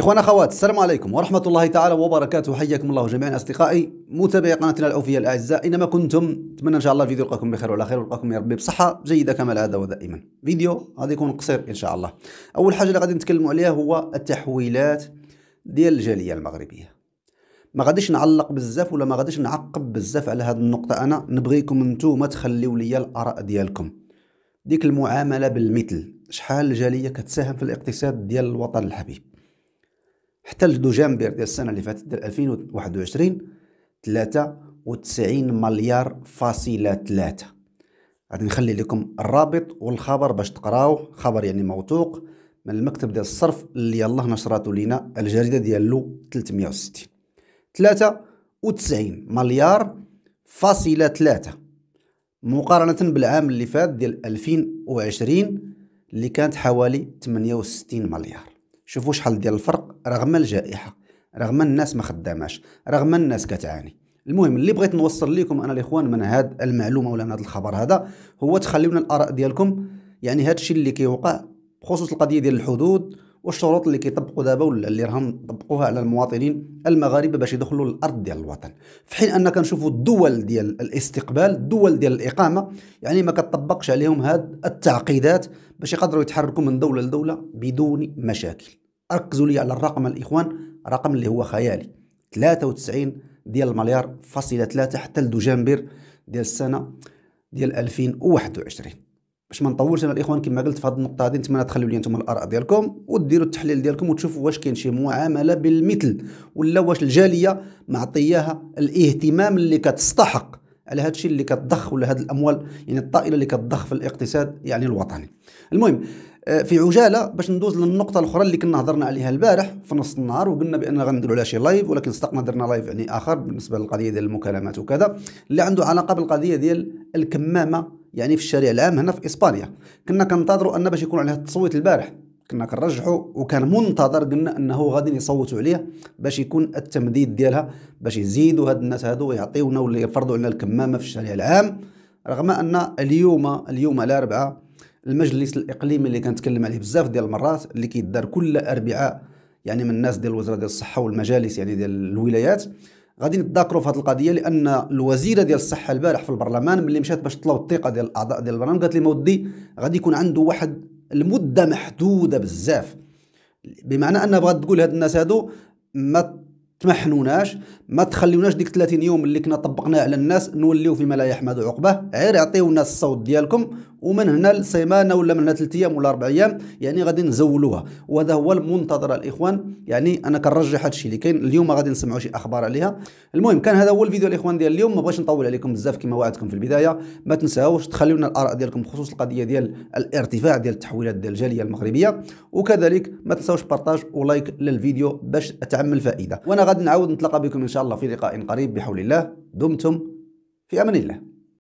إخوان أخوات السلام عليكم ورحمة الله تعالى وبركاته حياكم الله جميعا أصدقائي متابعي قناتنا العوفية الأعزاء أينما كنتم أتمنى إن شاء الله الفيديو يلقاكم بخير وعلى خير ويلقاكم يا ربي بصحة جيدة كما العادة ودائما فيديو غادي يكون قصير إن شاء الله أول حاجة اللي غادي نتكلموا عليها هو التحويلات ديال الجالية المغربية ما غاديش نعلق بزاف ولا ما غاديش نعقب بزاف على هذه النقطة أنا نبغيكم نتوما تخليوا ليا الآراء ديالكم ديك المعاملة بالمثل شحال الجالية كتساهم في الاقتصاد ديال الوطن الحبيب حتى لدوجامبر ديال السنه اللي فاتت ديال 2021 93 مليار فاصلة 3 غادي نخلي لكم الرابط والخبر باش تقراو خبر يعني موثوق من المكتب ديال الصرف اللي الله نشراتو لينا الجريده ديالو 360 93 مليار فاصلة 3 مقارنة بالعام اللي فات ديال 2020 اللي كانت حوالي 68 مليار شوفوا شحال ديال الفرق رغم الجائحه رغم الناس ما خداماش رغم الناس كتعاني المهم اللي بغيت نوصل لكم انا الاخوان من هاد المعلومه ولا من هذا الخبر هذا هو تخليونا الاراء ديالكم يعني هذا الشيء اللي كيوقع بخصوص القضيه ديال الحدود والشروط اللي كيطبقوا دابا ولا اللي راهم طبقوها على المواطنين المغاربه باش يدخلوا الارض ديال الوطن في حين ان كنشوفوا الدول ديال الاستقبال الدول ديال الاقامه يعني ما كتطبقش عليهم هاد التعقيدات باش يقدروا يتحركوا من دوله لدوله بدون مشاكل ركزوا لي على الرقم الاخوان رقم اللي هو خيالي 93 ديال المليار فاصلة 3 حتى لدجنبر ديال السنه ديال 2021 باش ما نطولش انا الاخوان كما قلت في هذه النقطه هذه نتمنى تخلوا لي انتم الاراء ديالكم وديروا التحليل ديالكم وتشوفوا واش كاين شي معامله بالمثل ولا واش الجاليه معطياها الاهتمام اللي كتستحق على هذا الشيء اللي كتضخ ولا هذه الاموال يعني الطائله اللي كتضخ في الاقتصاد يعني الوطني المهم آه، في عجاله باش ندوز للنقطه الاخرى اللي كنا هضرنا عليها البارح في نص النهار وقلنا بان غنديروا لها شي لايف ولكن صدقنا درنا لايف يعني اخر بالنسبه للقضيه ديال المكالمات وكذا اللي عنده علاقه بالقضيه ديال الكمامه يعني في الشارع العام هنا في اسبانيا كنا كننتظروا ان باش يكون عليه التصويت البارح كنا كنرجحوا وكان منتظر قلنا انه غادي يصوتوا عليه باش يكون التمديد ديالها باش يزيدوا هاد الناس هادو ويعطيونا ولا يفرضوا علينا الكمامه في الشارع العام رغم ان اليوم اليوم الاربعاء المجلس الاقليمي اللي كنتكلم عليه بزاف ديال المرات اللي كيدار كل اربعاء يعني من الناس ديال وزاره ديال الصحه والمجالس يعني ديال الولايات غادي نتذكروا في هذه القضيه لان الوزيره ديال الصحه البارح في البرلمان ملي مشات باش تطلب الثقه ديال الاعضاء ديال البرلمان قالت لهم ودي غادي يكون عنده واحد المده محدوده بزاف بمعنى ان بغات تقول هاد الناس هادو ما تمحنوناش ما تخليوناش ديك 30 يوم اللي كنا طبقناه على الناس نوليو فيما لا يحمد عقبه غير الناس الصوت ديالكم ومن هنا لسيمانه ولا من هنا ثلاث ايام ولا اربع ايام يعني غادي نزولوها وهذا هو المنتظر الاخوان يعني انا كنرجح هذا الشيء اللي كاين اليوم غادي نسمعوا شي اخبار عليها المهم كان هذا هو الفيديو الاخوان ديال اليوم ما بغيتش نطول عليكم بزاف كما وعدتكم في البدايه ما تنساوش تخليونا الاراء ديالكم بخصوص القضيه ديال الارتفاع ديال التحويلات ديال الجاليه المغربيه وكذلك ما تنساوش بارطاج ولايك للفيديو باش تعم الفائده وانا غد نعود نتلقى بكم إن شاء الله في لقاء قريب بحول الله دمتم في أمان الله